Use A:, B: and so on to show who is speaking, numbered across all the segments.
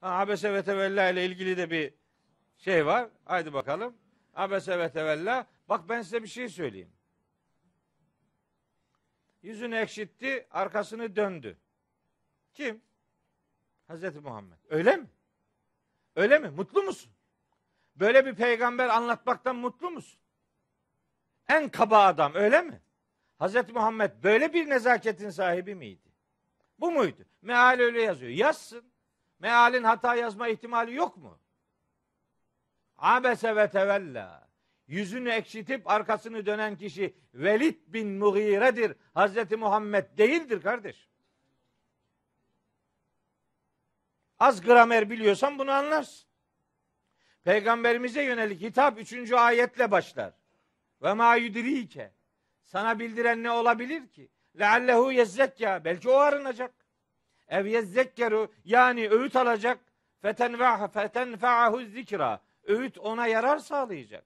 A: Ha, abese ve tevella ile ilgili de bir şey var. Haydi bakalım. Abese ve tevella. Bak ben size bir şey söyleyeyim. Yüzünü ekşitti, arkasını döndü. Kim? Hazreti Muhammed. Öyle mi? Öyle mi? Mutlu musun? Böyle bir peygamber anlatmaktan mutlu musun? En kaba adam öyle mi? Hazreti Muhammed böyle bir nezaketin sahibi miydi? Bu muydu? Meal öyle yazıyor. Yazsın mealin hata yazma ihtimali yok mu? Abese ve tevella. Yüzünü ekşitip arkasını dönen kişi Velid bin Mughire'dir. Hazreti Muhammed değildir kardeş. Az gramer biliyorsan bunu anlarsın. Peygamberimize yönelik hitap üçüncü ayetle başlar. Ve ma yudrike. Sana bildiren ne olabilir ki? Leallehu yezzekya. Belki o arınacak. Ev yezzekkeru yani öğüt alacak. Fetenfa'hu fetenfa'hu zikra. Öğüt ona yarar sağlayacak.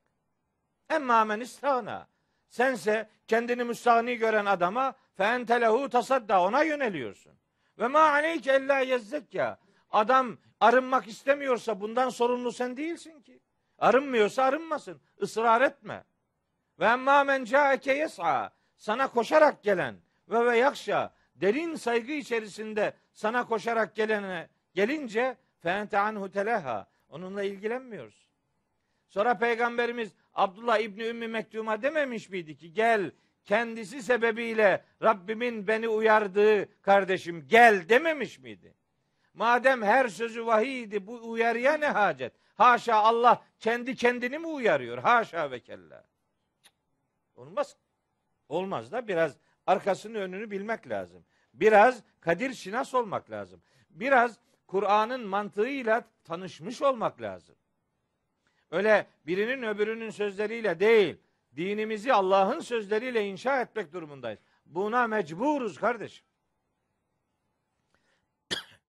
A: Emma men istana. Sense kendini müstahni gören adama fe entelehu tasadda ona yöneliyorsun. Ve ma aleyke ella yezzekya. Adam arınmak istemiyorsa bundan sorumlu sen değilsin ki. Arınmıyorsa arınmasın. ısrar etme. Ve emma men caeke yes'a. Sana koşarak gelen ve ve yakşa derin saygı içerisinde sana koşarak gelene gelince fente anhu teleha onunla ilgilenmiyoruz. Sonra peygamberimiz Abdullah İbni Ümmü Mektum'a dememiş miydi ki gel kendisi sebebiyle Rabbimin beni uyardığı kardeşim gel dememiş miydi? Madem her sözü vahiydi bu uyarıya ne hacet? Haşa Allah kendi kendini mi uyarıyor? Haşa ve kella. Olmaz. Olmaz da biraz arkasını önünü bilmek lazım. Biraz kadir şinas olmak lazım. Biraz Kur'an'ın mantığıyla tanışmış olmak lazım. Öyle birinin öbürünün sözleriyle değil, dinimizi Allah'ın sözleriyle inşa etmek durumundayız. Buna mecburuz kardeşim.